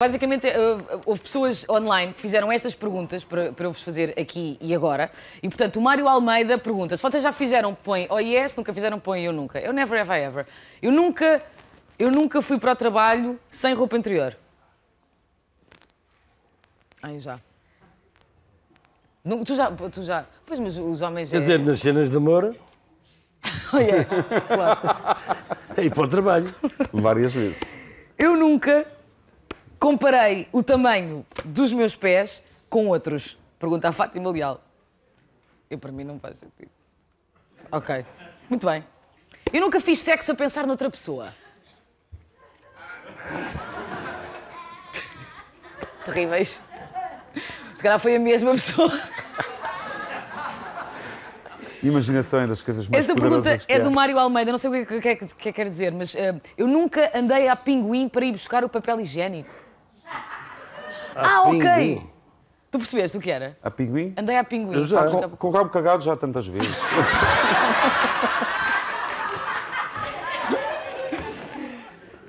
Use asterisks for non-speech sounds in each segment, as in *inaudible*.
Basicamente, eh, houve pessoas online que fizeram estas perguntas para, eu vos fazer aqui e agora. E, portanto, o Mário Almeida pergunta: se vocês já fizeram, põe oh yes, nunca fizeram, põe eu nunca. Eu never have I ever. Eu nunca, eu nunca fui para o trabalho sem roupa interior. Ai, já. tu já. Tu já. Pois, mas os homens. Quer é... dizer, nas cenas de amor. yeah, *laughs* *laughs* claro. É ir para o trabalho. Várias vezes. Eu nunca Comparei o tamanho dos meus pés com outros. Pergunta à Fátima Leal. Eu, para mim, não faz sentido. Ok. Muito bem. Eu nunca fiz sexo a pensar noutra pessoa. *laughs* Terríveis. Se calhar foi a mesma pessoa. Imaginação é das coisas mais Essa pergunta é, é do Mário Almeida, não sei o que, é que, é que quer dizer, mas uh, eu nunca andei a pinguim para ir buscar o papel higiênico. Ah, ok! Tu percebeste o que era? A pinguim? Andei a pinguim. Eu já, com, ah, com o rabo cagado já tantas vezes. *laughs*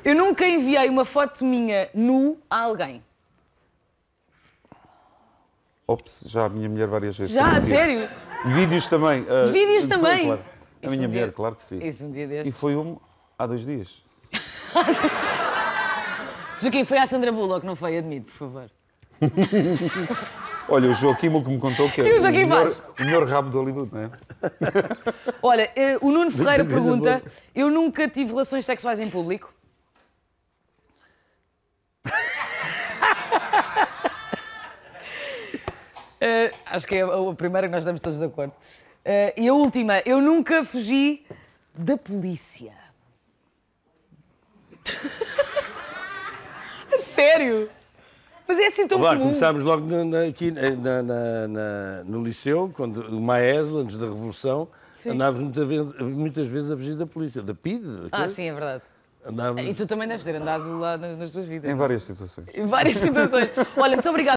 Eu nunca enviei uma foto minha nu a alguém. Ops, já a minha mulher várias vezes. Já, a sério? Vídeos também. Uh, Vídeos também? Claro. A minha um mulher, dia... claro que sim. Isso um dia destes. E foi um há dois dias. *laughs* Joaquim, foi à Sandra Bullock, não foi? Admito, por favor. *laughs* Olha, o Joaquim o que me contou que é o, o, melhor, o, melhor, rabo do Hollywood, não é? *laughs* Olha, eh, o Nuno Ferreira pergunta: eu nunca tive relações sexuais em público? uh, *laughs* acho que é a primeira que nós estamos todos de acordo. Uh, e a última: eu nunca fugi da polícia. Sério? Mas é assim tão Claro, comum. começámos logo na, na, aqui na, na, no liceu, quando o Maes, antes da Revolução, Sim. andávamos muita vez, muitas vezes a fugir da polícia, da PID. Da ah, coisa. sim, é verdade. Andávamos... E tu também deves ter andado lá nas, nas tuas vidas. Em várias situações. Em várias situações. *laughs* Olha, muito obrigada.